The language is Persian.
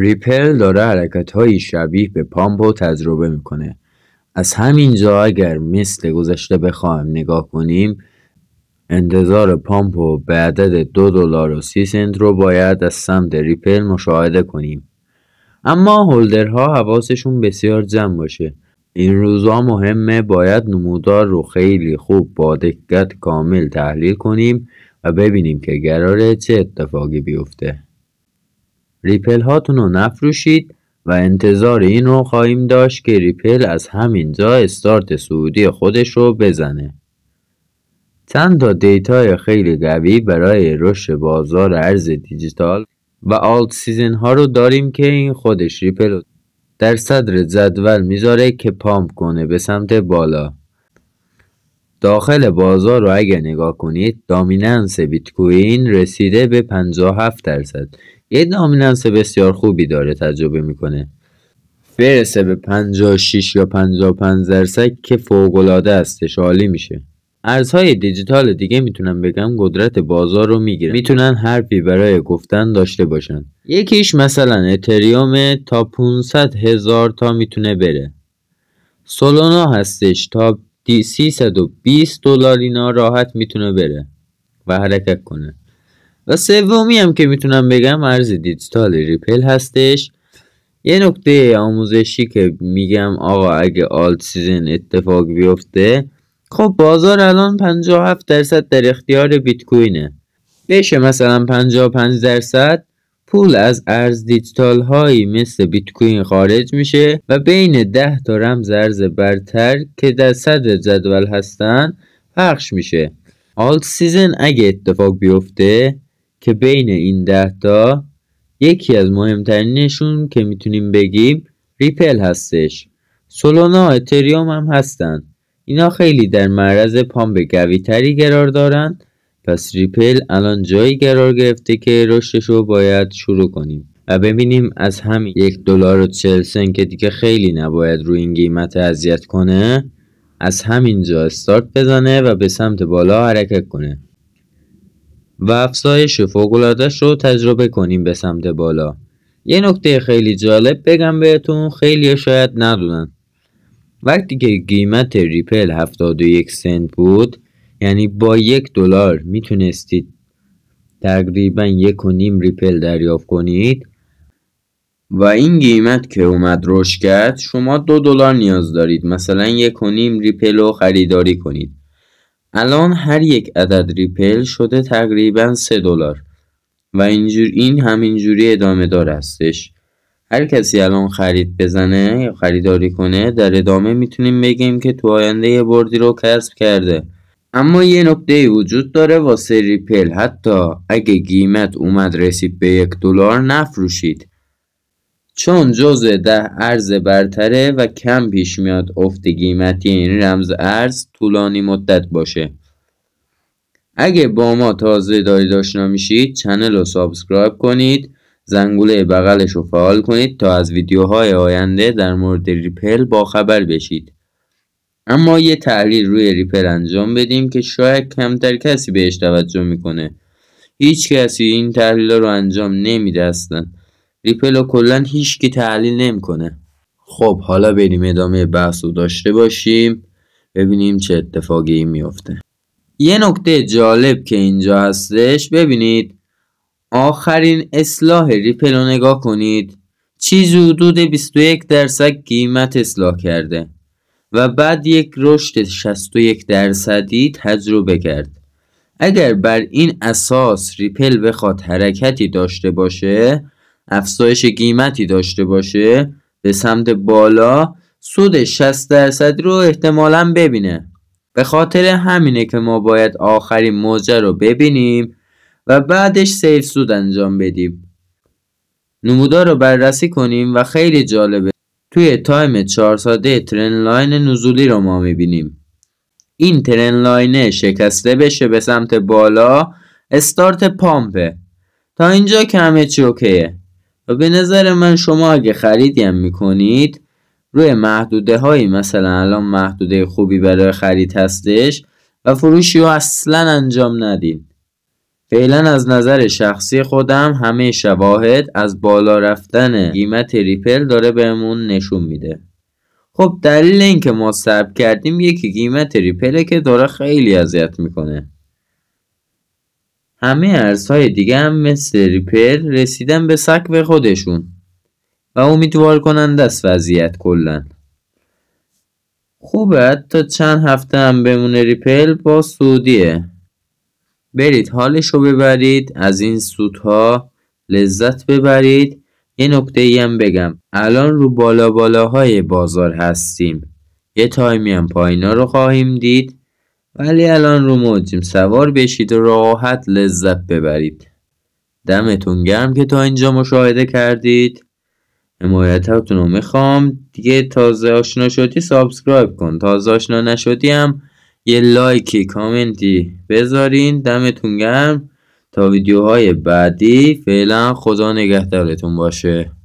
ریپل داره های شبیه به پامپو تجربه میکنه از همین جا اگر مثل گذشته بخوایم نگاه کنیم انتظار پامپو به عدد دو دلار و سی سنت رو باید از سمت ریپل مشاهده کنیم اما هولدرها حواسشون بسیار جمع باشه این روزا مهمه باید نمودار رو خیلی خوب با دقت کامل تحلیل کنیم و ببینیم که قراره چه اتفاقی بیفته ریپل هاتون رو نفروشید و انتظار این رو خواهیم داشت که ریپل از همینجا استارت سعودی خودش رو بزنه. چند تا دیتای خیلی قوی برای رشد بازار ارز دیجیتال و آلت سیزن ها رو داریم که این خودش ریپل در صدر جدول میذاره که پامپ کنه به سمت بالا. داخل بازار رو اگه نگاه کنید دامیننس بیت کوین رسیده به 57 درصد یه دامیننس بسیار خوبی داره تجربه میکنه برسه به 56 یا 55 درصد که فوقالعاده استش عالی میشه ارزهای دیجیتال دیگه میتونم بگم قدرت بازار رو میگیره میتونن حرفی برای گفتن داشته باشن یکیش مثلا اتریوم تا 500 هزار تا میتونه بره سولونا هستش تا 320 دلار اینا راحت میتونه بره و حرکت کنه و سومی هم که میتونم بگم ارز دیجیتال ریپل هستش یه نکته آموزشی که میگم آقا اگه آلت سیزن اتفاق بیفته خب بازار الان 57 درصد در اختیار بیت کوینه بشه مثلا 55 درصد پول از ارز دیجیتال هایی مثل بیت کوین خارج میشه و بین 10 تا رمز ارز برتر که در صدر جدول هستن پخش میشه آلت سیزن اگه اتفاق بیفته که بین این دهتا یکی از مهمترینشون که میتونیم بگیم ریپل هستش سولونا اتریوم هم هستن اینا خیلی در معرض پام قوی تری قرار دارن پس ریپل الان جایی قرار گرفته که رشدش رو باید شروع کنیم و ببینیم از همین یک دلار و چل که دیگه خیلی نباید روی این قیمت اذیت کنه از همینجا استارت بزنه و به سمت بالا حرکت کنه و افزایش فوقلادش رو تجربه کنیم به سمت بالا یه نکته خیلی جالب بگم بهتون خیلی شاید ندونن وقتی که قیمت ریپل 71 سنت بود یعنی با یک دلار میتونستید تقریبا یک و نیم ریپل دریافت کنید و این قیمت که اومد رشد کرد شما دو دلار نیاز دارید مثلا یک و نیم ریپل رو خریداری کنید الان هر یک عدد ریپل شده تقریبا سه دلار و اینجور این همینجوری ادامه دار هستش هر کسی الان خرید بزنه یا خریداری کنه در ادامه میتونیم بگیم که تو آینده یه بردی رو کسب کرده اما یه نکته وجود داره واسه ریپل حتی اگه قیمت اومد رسید به یک دلار نفروشید چون جزء ده ارز برتره و کم پیش میاد افت قیمتی این رمز ارز طولانی مدت باشه اگه با ما تازه دارید آشنا میشید چنل رو سابسکرایب کنید زنگوله بغلش رو فعال کنید تا از ویدیوهای آینده در مورد ریپل باخبر بشید اما یه تحلیل روی ریپل انجام بدیم که شاید کمتر کسی بهش توجه میکنه هیچ کسی این تحلیل رو انجام نمیده هستند ریپل رو کلا هیچکی تحلیل نمیکنه خب حالا بریم ادامه بحث رو داشته باشیم ببینیم چه اتفاقی میفته یه نکته جالب که اینجا هستش ببینید آخرین اصلاح ریپل رو نگاه کنید چیز حدود 21 درصد قیمت اصلاح کرده و بعد یک رشد 61 درصدی تجربه کرد اگر بر این اساس ریپل بخواد حرکتی داشته باشه افزایش قیمتی داشته باشه به سمت بالا سود 60 درصد رو احتمالا ببینه به خاطر همینه که ما باید آخرین موجه رو ببینیم و بعدش سیف سود انجام بدیم نمودار رو بررسی کنیم و خیلی جالبه توی تایم 4 ساده ترن لاین نزولی رو ما میبینیم این ترن لاینه شکسته بشه به سمت بالا استارت پامپه تا اینجا که همه چی اوکیه و به نظر من شما اگه خریدی هم میکنید روی محدوده هایی مثلا الان محدوده خوبی برای خرید هستش و فروشی رو اصلا انجام ندین فعلا از نظر شخصی خودم همه شواهد از بالا رفتن قیمت ریپل داره بهمون نشون میده خب دلیل اینکه ما سب کردیم یکی قیمت ریپله که داره خیلی اذیت میکنه همه ارزهای دیگه هم مثل ریپر رسیدن به به خودشون و امیدوار کنند است وضعیت کلا خوبه تا چند هفته هم بمونه ریپل با سودیه برید حالش رو ببرید از این سودها لذت ببرید یه نکته ای هم بگم الان رو بالا بالاهای بازار هستیم یه تایمی هم پایینا رو خواهیم دید ولی الان رو موجیم سوار بشید و راحت لذت ببرید دمتون گرم که تا اینجا مشاهده کردید حمایتتون رو میخوام دیگه تازه آشنا شدی سابسکرایب کن تازه آشنا نشدی هم یه لایکی کامنتی بذارین دمتون گرم تا ویدیوهای بعدی فعلا خدا نگهدارتون باشه